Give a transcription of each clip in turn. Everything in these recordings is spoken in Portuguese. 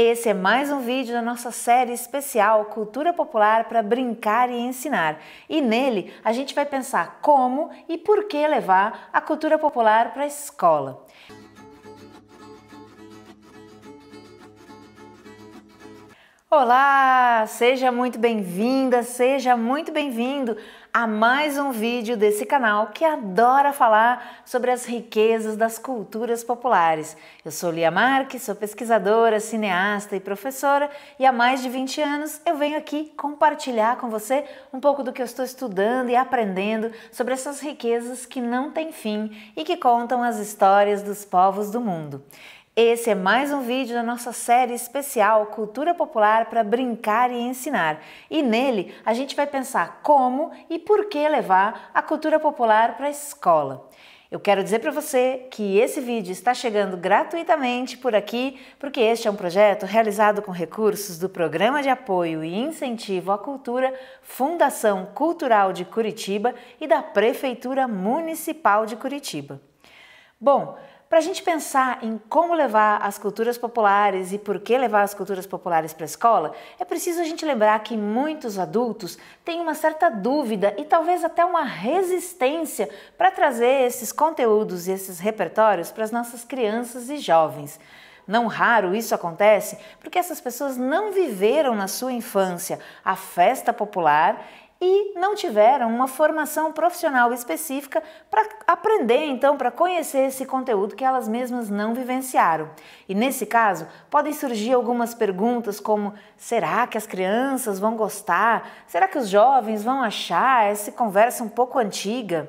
Esse é mais um vídeo da nossa série especial Cultura Popular para Brincar e Ensinar. E nele a gente vai pensar como e por que levar a cultura popular para a escola. Olá! Seja muito bem-vinda, seja muito bem-vindo a mais um vídeo desse canal que adora falar sobre as riquezas das culturas populares. Eu sou Lia Marques, sou pesquisadora, cineasta e professora e há mais de 20 anos eu venho aqui compartilhar com você um pouco do que eu estou estudando e aprendendo sobre essas riquezas que não têm fim e que contam as histórias dos povos do mundo. Esse é mais um vídeo da nossa série especial Cultura Popular para Brincar e Ensinar. E nele a gente vai pensar como e por que levar a cultura popular para a escola. Eu quero dizer para você que esse vídeo está chegando gratuitamente por aqui, porque este é um projeto realizado com recursos do Programa de Apoio e Incentivo à Cultura, Fundação Cultural de Curitiba e da Prefeitura Municipal de Curitiba. Bom, para a gente pensar em como levar as culturas populares e por que levar as culturas populares para a escola, é preciso a gente lembrar que muitos adultos têm uma certa dúvida e talvez até uma resistência para trazer esses conteúdos e esses repertórios para as nossas crianças e jovens. Não raro isso acontece porque essas pessoas não viveram na sua infância a festa popular e não tiveram uma formação profissional específica para aprender, então, para conhecer esse conteúdo que elas mesmas não vivenciaram. E nesse caso, podem surgir algumas perguntas como: será que as crianças vão gostar? Será que os jovens vão achar essa conversa um pouco antiga?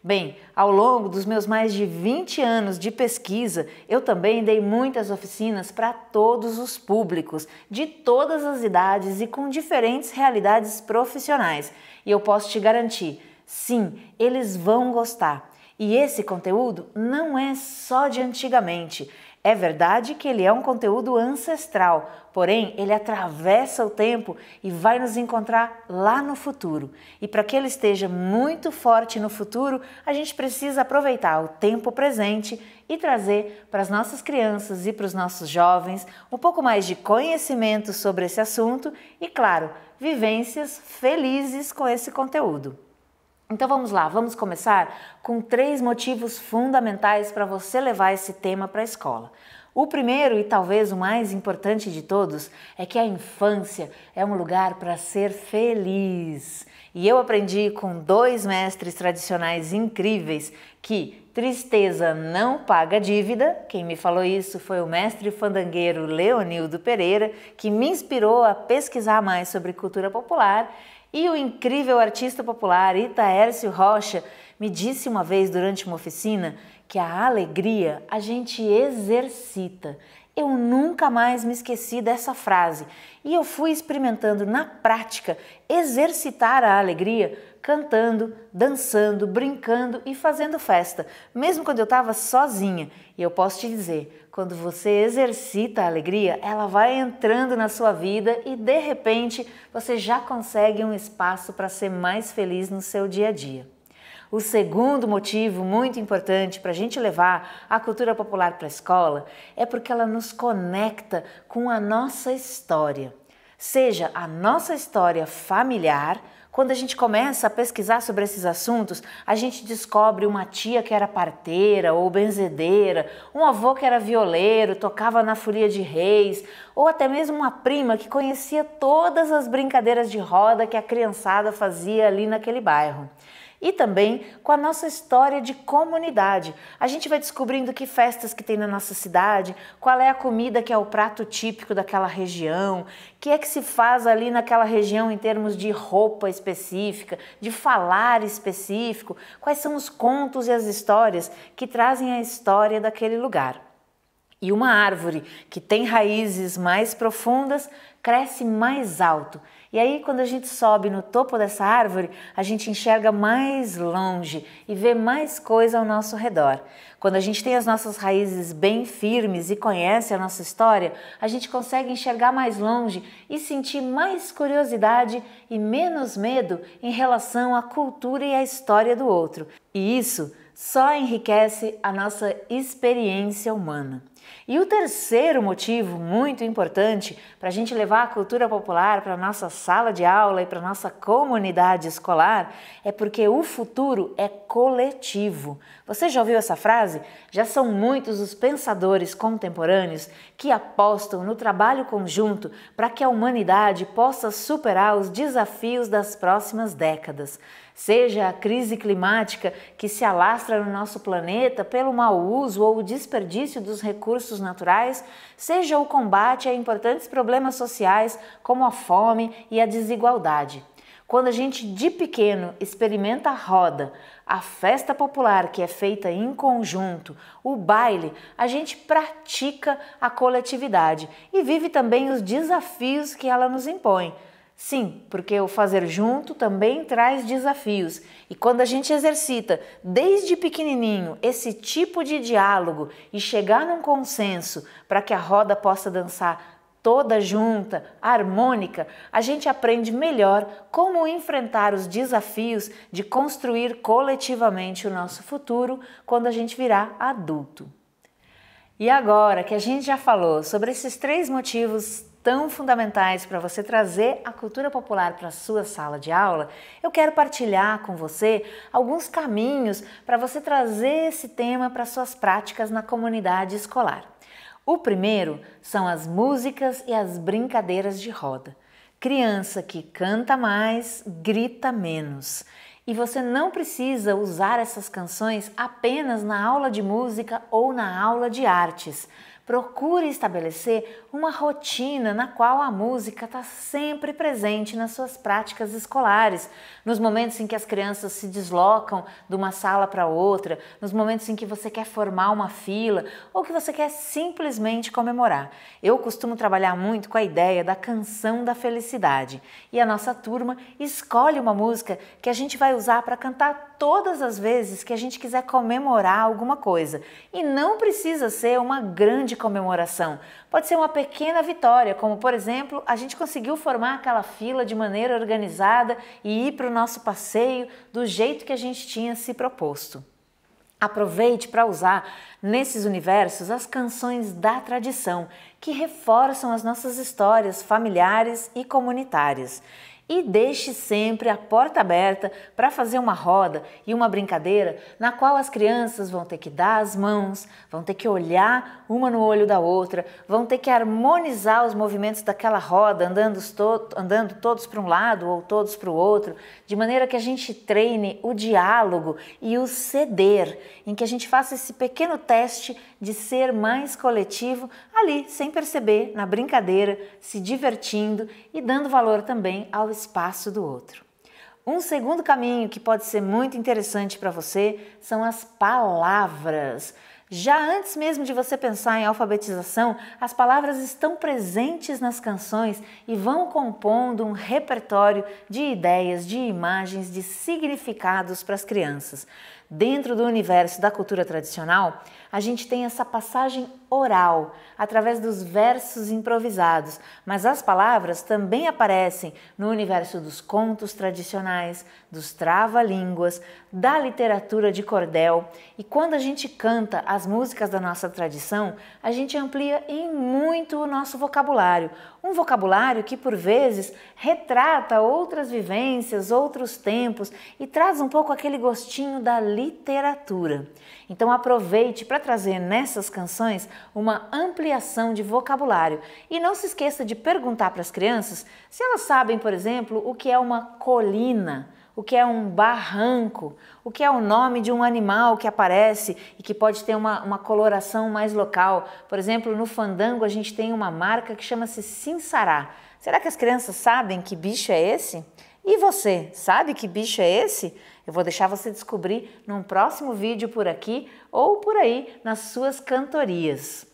Bem, ao longo dos meus mais de 20 anos de pesquisa, eu também dei muitas oficinas para todos os públicos, de todas as idades e com diferentes realidades profissionais. E eu posso te garantir, sim, eles vão gostar. E esse conteúdo não é só de antigamente. É verdade que ele é um conteúdo ancestral, porém ele atravessa o tempo e vai nos encontrar lá no futuro. E para que ele esteja muito forte no futuro, a gente precisa aproveitar o tempo presente e trazer para as nossas crianças e para os nossos jovens um pouco mais de conhecimento sobre esse assunto e, claro, vivências felizes com esse conteúdo. Então vamos lá, vamos começar com três motivos fundamentais para você levar esse tema para a escola. O primeiro e talvez o mais importante de todos é que a infância é um lugar para ser feliz. E eu aprendi com dois mestres tradicionais incríveis que tristeza não paga dívida. Quem me falou isso foi o mestre fandangueiro Leonildo Pereira, que me inspirou a pesquisar mais sobre cultura popular e o incrível artista popular Itaércio Rocha me disse uma vez durante uma oficina que a alegria a gente exercita. Eu nunca mais me esqueci dessa frase e eu fui experimentando na prática exercitar a alegria cantando, dançando, brincando e fazendo festa, mesmo quando eu estava sozinha. E eu posso te dizer, quando você exercita a alegria, ela vai entrando na sua vida e de repente você já consegue um espaço para ser mais feliz no seu dia a dia. O segundo motivo muito importante para a gente levar a cultura popular para a escola é porque ela nos conecta com a nossa história seja a nossa história familiar. Quando a gente começa a pesquisar sobre esses assuntos, a gente descobre uma tia que era parteira ou benzedeira, um avô que era violeiro, tocava na folia de reis, ou até mesmo uma prima que conhecia todas as brincadeiras de roda que a criançada fazia ali naquele bairro e também com a nossa história de comunidade. A gente vai descobrindo que festas que tem na nossa cidade, qual é a comida que é o prato típico daquela região, o que é que se faz ali naquela região em termos de roupa específica, de falar específico, quais são os contos e as histórias que trazem a história daquele lugar. E uma árvore que tem raízes mais profundas cresce mais alto e aí, quando a gente sobe no topo dessa árvore, a gente enxerga mais longe e vê mais coisa ao nosso redor. Quando a gente tem as nossas raízes bem firmes e conhece a nossa história, a gente consegue enxergar mais longe e sentir mais curiosidade e menos medo em relação à cultura e à história do outro. E isso só enriquece a nossa experiência humana. E o terceiro motivo muito importante para a gente levar a cultura popular para a nossa sala de aula e para a nossa comunidade escolar é porque o futuro é coletivo. Você já ouviu essa frase? Já são muitos os pensadores contemporâneos que apostam no trabalho conjunto para que a humanidade possa superar os desafios das próximas décadas seja a crise climática que se alastra no nosso planeta pelo mau uso ou desperdício dos recursos naturais, seja o combate a importantes problemas sociais como a fome e a desigualdade. Quando a gente de pequeno experimenta a roda, a festa popular que é feita em conjunto, o baile, a gente pratica a coletividade e vive também os desafios que ela nos impõe Sim, porque o fazer junto também traz desafios. E quando a gente exercita desde pequenininho esse tipo de diálogo e chegar num consenso para que a roda possa dançar toda junta, harmônica, a gente aprende melhor como enfrentar os desafios de construir coletivamente o nosso futuro quando a gente virar adulto. E agora que a gente já falou sobre esses três motivos tão fundamentais para você trazer a cultura popular para a sua sala de aula, eu quero partilhar com você alguns caminhos para você trazer esse tema para suas práticas na comunidade escolar. O primeiro são as músicas e as brincadeiras de roda. Criança que canta mais, grita menos. E você não precisa usar essas canções apenas na aula de música ou na aula de artes procure estabelecer uma rotina na qual a música está sempre presente nas suas práticas escolares, nos momentos em que as crianças se deslocam de uma sala para outra, nos momentos em que você quer formar uma fila ou que você quer simplesmente comemorar. Eu costumo trabalhar muito com a ideia da canção da felicidade e a nossa turma escolhe uma música que a gente vai usar para cantar todas as vezes que a gente quiser comemorar alguma coisa. E não precisa ser uma grande comemoração. Pode ser uma pequena vitória, como por exemplo, a gente conseguiu formar aquela fila de maneira organizada e ir para o nosso passeio do jeito que a gente tinha se proposto. Aproveite para usar nesses universos as canções da tradição, que reforçam as nossas histórias familiares e comunitárias. E deixe sempre a porta aberta para fazer uma roda e uma brincadeira na qual as crianças vão ter que dar as mãos, vão ter que olhar uma no olho da outra, vão ter que harmonizar os movimentos daquela roda, andando, to andando todos para um lado ou todos para o outro, de maneira que a gente treine o diálogo e o ceder, em que a gente faça esse pequeno teste de ser mais coletivo ali, sem perceber, na brincadeira, se divertindo e dando valor também ao espaço do outro. Um segundo caminho que pode ser muito interessante para você são as palavras. Já antes mesmo de você pensar em alfabetização, as palavras estão presentes nas canções e vão compondo um repertório de ideias, de imagens, de significados para as crianças dentro do universo da cultura tradicional, a gente tem essa passagem oral, através dos versos improvisados, mas as palavras também aparecem no universo dos contos tradicionais, dos trava-línguas, da literatura de cordel. E quando a gente canta as músicas da nossa tradição, a gente amplia em muito o nosso vocabulário. Um vocabulário que, por vezes, retrata outras vivências, outros tempos e traz um pouco aquele gostinho da literatura. Então aproveite para trazer nessas canções uma ampliação de vocabulário e não se esqueça de perguntar para as crianças se elas sabem, por exemplo, o que é uma colina, o que é um barranco, o que é o nome de um animal que aparece e que pode ter uma, uma coloração mais local. Por exemplo, no fandango a gente tem uma marca que chama-se Sinsará. Será que as crianças sabem que bicho é esse? E você, sabe que bicho é esse? Eu vou deixar você descobrir num próximo vídeo por aqui ou por aí nas suas cantorias.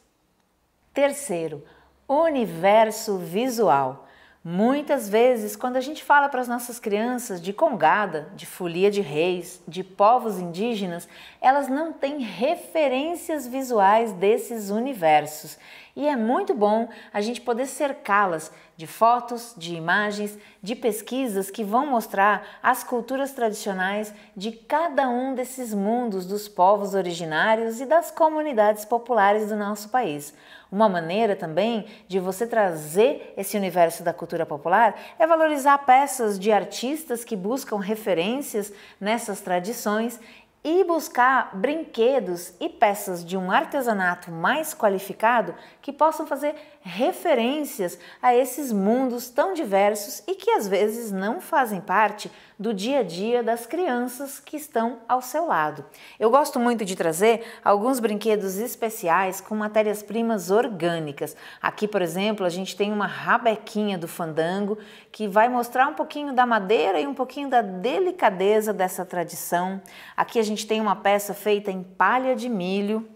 Terceiro, universo visual. Muitas vezes, quando a gente fala para as nossas crianças de congada, de folia de reis, de povos indígenas, elas não têm referências visuais desses universos. E é muito bom a gente poder cercá-las de fotos, de imagens, de pesquisas que vão mostrar as culturas tradicionais de cada um desses mundos dos povos originários e das comunidades populares do nosso país. Uma maneira também de você trazer esse universo da cultura popular é valorizar peças de artistas que buscam referências nessas tradições e buscar brinquedos e peças de um artesanato mais qualificado que possam fazer referências a esses mundos tão diversos e que às vezes não fazem parte do dia a dia das crianças que estão ao seu lado. Eu gosto muito de trazer alguns brinquedos especiais com matérias-primas orgânicas. Aqui, por exemplo, a gente tem uma rabequinha do fandango que vai mostrar um pouquinho da madeira e um pouquinho da delicadeza dessa tradição. Aqui a gente tem uma peça feita em palha de milho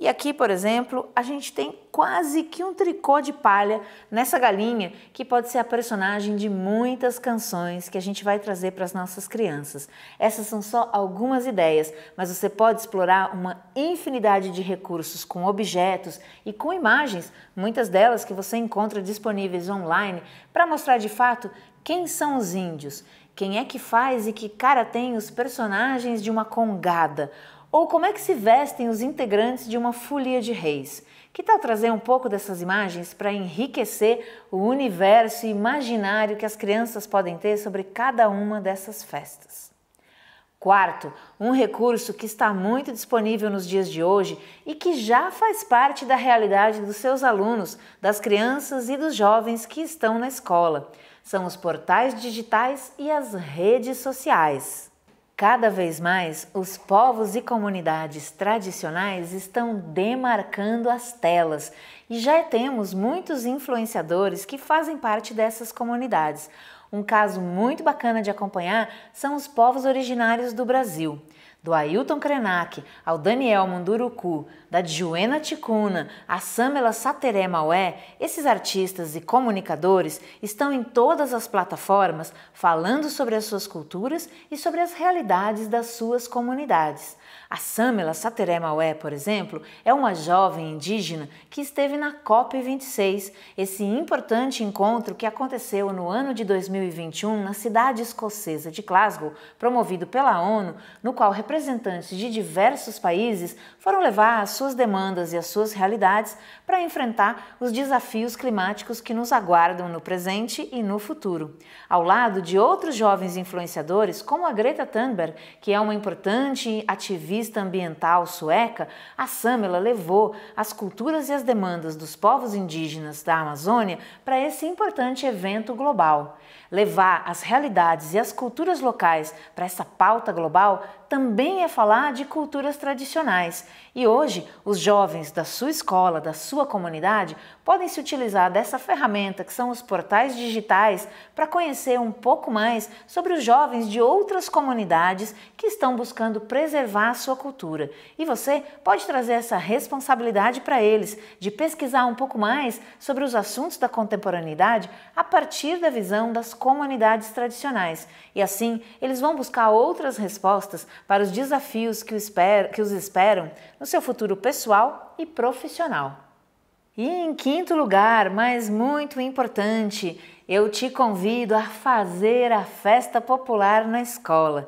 e aqui, por exemplo, a gente tem quase que um tricô de palha nessa galinha, que pode ser a personagem de muitas canções que a gente vai trazer para as nossas crianças. Essas são só algumas ideias, mas você pode explorar uma infinidade de recursos com objetos e com imagens, muitas delas que você encontra disponíveis online, para mostrar de fato quem são os índios, quem é que faz e que cara tem os personagens de uma congada ou como é que se vestem os integrantes de uma folia de reis? Que tal trazer um pouco dessas imagens para enriquecer o universo imaginário que as crianças podem ter sobre cada uma dessas festas? Quarto, um recurso que está muito disponível nos dias de hoje e que já faz parte da realidade dos seus alunos, das crianças e dos jovens que estão na escola. São os portais digitais e as redes sociais. Cada vez mais, os povos e comunidades tradicionais estão demarcando as telas e já temos muitos influenciadores que fazem parte dessas comunidades. Um caso muito bacana de acompanhar são os povos originários do Brasil do Ailton Krenak ao Daniel Munduruku, da Juena Ticuna à Samela Sateré Maué, esses artistas e comunicadores estão em todas as plataformas falando sobre as suas culturas e sobre as realidades das suas comunidades. A Samela Sateré Maué, por exemplo, é uma jovem indígena que esteve na COP26, esse importante encontro que aconteceu no ano de 2021 na cidade escocesa de Glasgow, promovido pela ONU, no qual representantes de diversos países foram levar as suas demandas e as suas realidades para enfrentar os desafios climáticos que nos aguardam no presente e no futuro. Ao lado de outros jovens influenciadores, como a Greta Thunberg, que é uma importante ativista ativista ambiental sueca, a Samela levou as culturas e as demandas dos povos indígenas da Amazônia para esse importante evento global. Levar as realidades e as culturas locais para essa pauta global também é falar de culturas tradicionais. E hoje, os jovens da sua escola, da sua comunidade, podem se utilizar dessa ferramenta que são os portais digitais para conhecer um pouco mais sobre os jovens de outras comunidades que estão buscando preservar a sua cultura. E você pode trazer essa responsabilidade para eles de pesquisar um pouco mais sobre os assuntos da contemporaneidade a partir da visão das comunidades tradicionais. E assim, eles vão buscar outras respostas para os desafios que os esperam no seu futuro pessoal e profissional. E em quinto lugar, mas muito importante, eu te convido a fazer a festa popular na escola.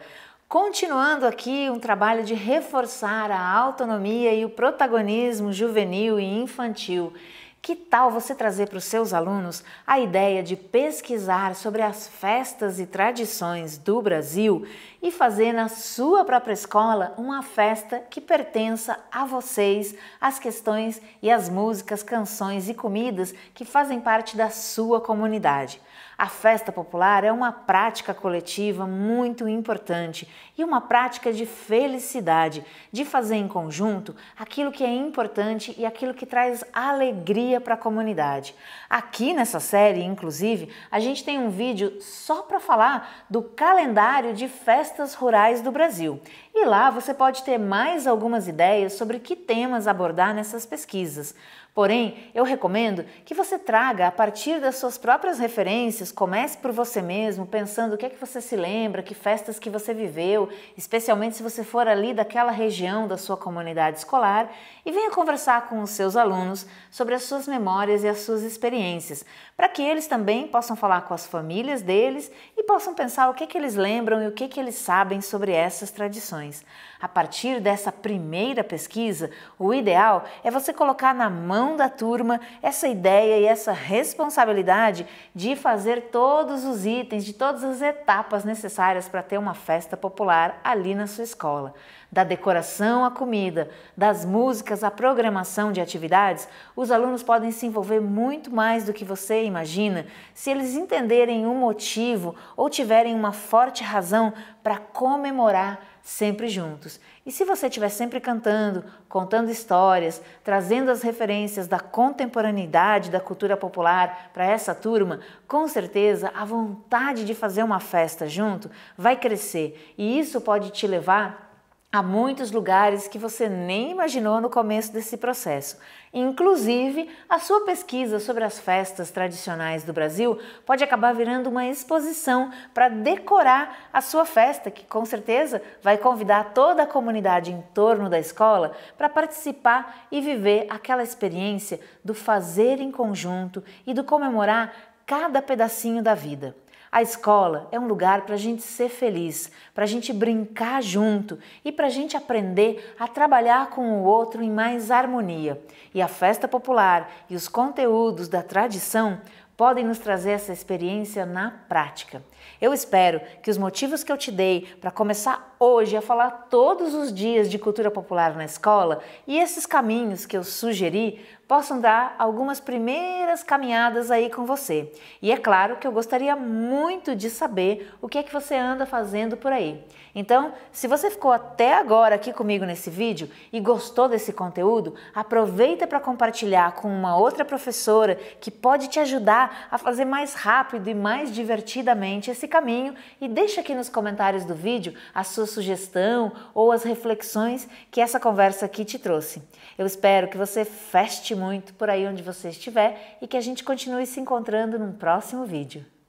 Continuando aqui um trabalho de reforçar a autonomia e o protagonismo juvenil e infantil. Que tal você trazer para os seus alunos a ideia de pesquisar sobre as festas e tradições do Brasil e fazer na sua própria escola uma festa que pertença a vocês, as questões e as músicas, canções e comidas que fazem parte da sua comunidade. A festa popular é uma prática coletiva muito importante e uma prática de felicidade, de fazer em conjunto aquilo que é importante e aquilo que traz alegria para a comunidade. Aqui nessa série, inclusive, a gente tem um vídeo só para falar do calendário de festas Florestas Rurais do Brasil. E lá você pode ter mais algumas ideias sobre que temas abordar nessas pesquisas. Porém, eu recomendo que você traga a partir das suas próprias referências, comece por você mesmo, pensando o que é que você se lembra, que festas que você viveu, especialmente se você for ali daquela região da sua comunidade escolar, e venha conversar com os seus alunos sobre as suas memórias e as suas experiências, para que eles também possam falar com as famílias deles e possam pensar o que é que eles lembram e o que é que eles sabem sobre essas tradições. A partir dessa primeira pesquisa, o ideal é você colocar na mão da turma essa ideia e essa responsabilidade de fazer todos os itens, de todas as etapas necessárias para ter uma festa popular ali na sua escola. Da decoração à comida, das músicas à programação de atividades, os alunos podem se envolver muito mais do que você imagina se eles entenderem um motivo ou tiverem uma forte razão para comemorar sempre juntos. E se você estiver sempre cantando, contando histórias, trazendo as referências da contemporaneidade da cultura popular para essa turma, com certeza a vontade de fazer uma festa junto vai crescer e isso pode te levar Há muitos lugares que você nem imaginou no começo desse processo. Inclusive, a sua pesquisa sobre as festas tradicionais do Brasil pode acabar virando uma exposição para decorar a sua festa, que com certeza vai convidar toda a comunidade em torno da escola para participar e viver aquela experiência do fazer em conjunto e do comemorar cada pedacinho da vida. A escola é um lugar para a gente ser feliz, para a gente brincar junto e para a gente aprender a trabalhar com o outro em mais harmonia. E a festa popular e os conteúdos da tradição podem nos trazer essa experiência na prática. Eu espero que os motivos que eu te dei para começar hoje a falar todos os dias de cultura popular na escola e esses caminhos que eu sugeri possam dar algumas primeiras caminhadas aí com você. E é claro que eu gostaria muito de saber o que é que você anda fazendo por aí. Então, se você ficou até agora aqui comigo nesse vídeo e gostou desse conteúdo, aproveita para compartilhar com uma outra professora que pode te ajudar a fazer mais rápido e mais divertidamente esse caminho e deixa aqui nos comentários do vídeo a sua sugestão ou as reflexões que essa conversa aqui te trouxe. Eu espero que você feste muito por aí onde você estiver e que a gente continue se encontrando num próximo vídeo.